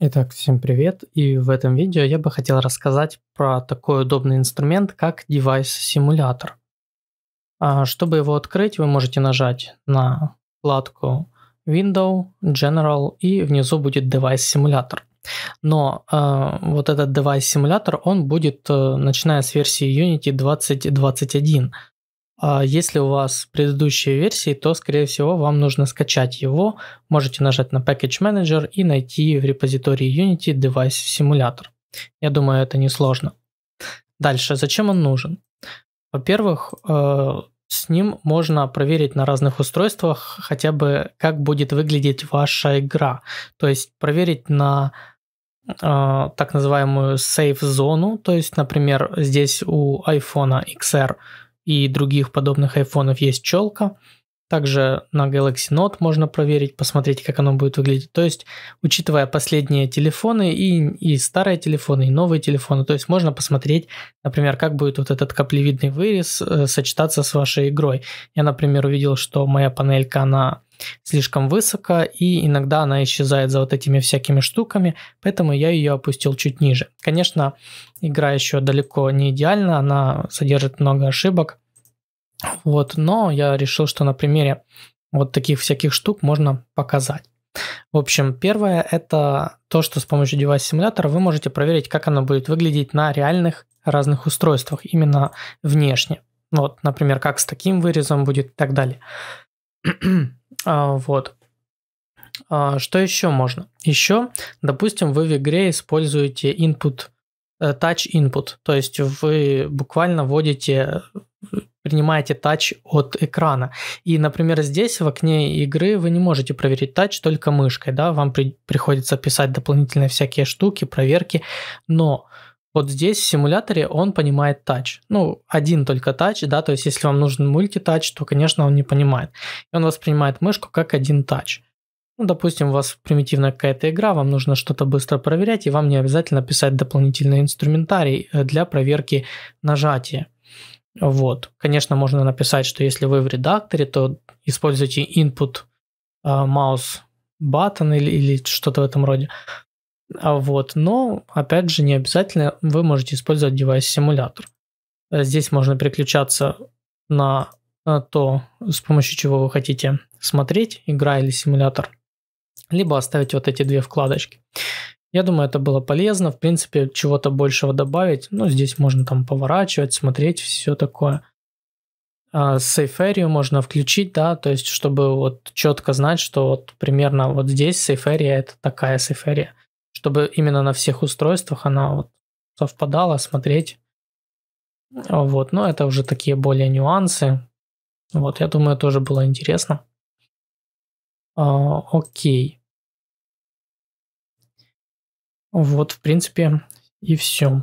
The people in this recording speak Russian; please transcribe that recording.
Итак, всем привет, и в этом видео я бы хотел рассказать про такой удобный инструмент, как девайс-симулятор. А, чтобы его открыть, вы можете нажать на вкладку Window, General, и внизу будет девайс-симулятор. Но э, вот этот девайс-симулятор, он будет, э, начиная с версии Unity 2021. А если у вас предыдущие версии, то, скорее всего, вам нужно скачать его. Можете нажать на Package Manager и найти в репозитории Unity Device Simulator. Я думаю, это несложно. Дальше, зачем он нужен? Во-первых, э, с ним можно проверить на разных устройствах хотя бы, как будет выглядеть ваша игра. То есть проверить на э, так называемую safe зону То есть, например, здесь у iPhone XR и других подобных айфонов есть челка, также на Galaxy Note можно проверить, посмотреть, как оно будет выглядеть. То есть, учитывая последние телефоны и, и старые телефоны, и новые телефоны, то есть можно посмотреть, например, как будет вот этот каплевидный вырез э, сочетаться с вашей игрой. Я, например, увидел, что моя панелька, она слишком высоко, и иногда она исчезает за вот этими всякими штуками, поэтому я ее опустил чуть ниже. Конечно, игра еще далеко не идеальна, она содержит много ошибок, вот, но я решил, что на примере вот таких всяких штук можно показать. В общем, первое это то, что с помощью девайс-симулятора вы можете проверить, как оно будет выглядеть на реальных разных устройствах, именно внешне. Вот, например, как с таким вырезом будет и так далее. А, вот. А, что еще можно? Еще, допустим, вы в игре используете input, э, touch input, то есть вы буквально вводите принимаете тач от экрана. И, например, здесь в окне игры вы не можете проверить тач только мышкой, да, вам при, приходится писать дополнительные всякие штуки, проверки, но вот здесь в симуляторе он понимает тач. Ну, один только тач, да, то есть если вам нужен мультитач, то, конечно, он не понимает. И он воспринимает мышку как один тач. Ну, допустим, у вас примитивная какая-то игра, вам нужно что-то быстро проверять, и вам не обязательно писать дополнительный инструментарий э, для проверки нажатия. Вот. Конечно, можно написать, что если вы в редакторе, то используйте input а, mouse button или, или что-то в этом роде. А вот. Но, опять же, не обязательно вы можете использовать девайс-симулятор. Здесь можно переключаться на то, с помощью чего вы хотите смотреть, игра или симулятор, либо оставить вот эти две вкладочки. Я думаю, это было полезно. В принципе, чего-то большего добавить. Ну, здесь можно там поворачивать, смотреть, все такое. А, Сейферию можно включить, да, то есть, чтобы вот четко знать, что вот примерно вот здесь сейферия это такая сейферия. Чтобы именно на всех устройствах она вот совпадала, смотреть. Вот, но это уже такие более нюансы. Вот, я думаю, тоже было интересно. А, окей. Вот, в принципе, и все.